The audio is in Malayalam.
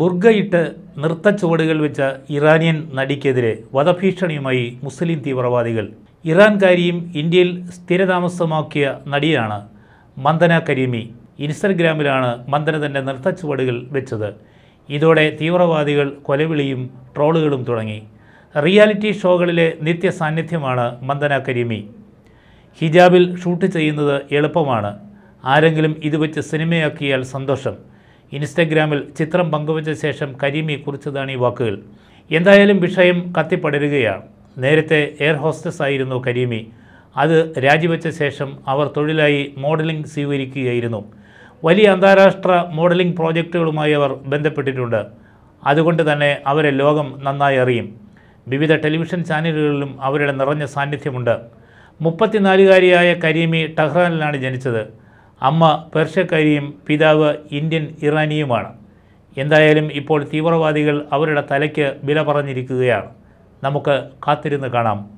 ബുർഗയിട്ട് നൃത്ത ചുവടുകൾ വെച്ച ഇറാനിയൻ നടിക്കെതിരെ വധഭീഷണിയുമായി മുസ്ലിം തീവ്രവാദികൾ ഇറാൻകാരിയും ഇന്ത്യയിൽ സ്ഥിരതാമസമാക്കിയ നടിയാണ് മന്ദന കരീമി ഇൻസ്റ്റഗ്രാമിലാണ് മന്ദന തന്റെ നൃത്ത ചുവടുകൾ വെച്ചത് ഇതോടെ തീവ്രവാദികൾ കൊലവിളിയും ട്രോളുകളും തുടങ്ങി റിയാലിറ്റി ഷോകളിലെ നിത്യ സാന്നിധ്യമാണ് മന്ദന കരീമി ഹിജാബിൽ ഷൂട്ട് ചെയ്യുന്നത് എളുപ്പമാണ് ആരെങ്കിലും ഇത് വെച്ച് സിനിമയാക്കിയാൽ സന്തോഷം ഇൻസ്റ്റഗ്രാമിൽ ചിത്രം പങ്കുവച്ച ശേഷം കരീമി കുറിച്ചതാണ് ഈ വാക്കുകൾ എന്തായാലും വിഷയം കത്തിപ്പടരുകയാണ് നേരത്തെ എയർ ഹോസ്റ്റസ് ആയിരുന്നു കരീമി അത് രാജിവെച്ച ശേഷം അവർ തൊഴിലായി മോഡലിംഗ് സ്വീകരിക്കുകയായിരുന്നു വലിയ അന്താരാഷ്ട്ര മോഡലിംഗ് പ്രോജക്റ്റുകളുമായി അവർ ബന്ധപ്പെട്ടിട്ടുണ്ട് അതുകൊണ്ട് തന്നെ അവരെ ലോകം നന്നായി അറിയും വിവിധ ടെലിവിഷൻ ചാനലുകളിലും അവരുടെ നിറഞ്ഞ സാന്നിധ്യമുണ്ട് മുപ്പത്തിനാലുകാരിയായ കരീമി ടഹ്റാനിലാണ് ജനിച്ചത് അമ്മ പേർഷ്യക്കാരിയും പിതാവ് ഇന്ത്യൻ ഇറാനിയുമാണ് എന്തായാലും ഇപ്പോൾ തീവ്രവാദികൾ അവരുടെ തലയ്ക്ക് വില പറഞ്ഞിരിക്കുകയാണ് നമുക്ക് കാത്തിരുന്ന് കാണാം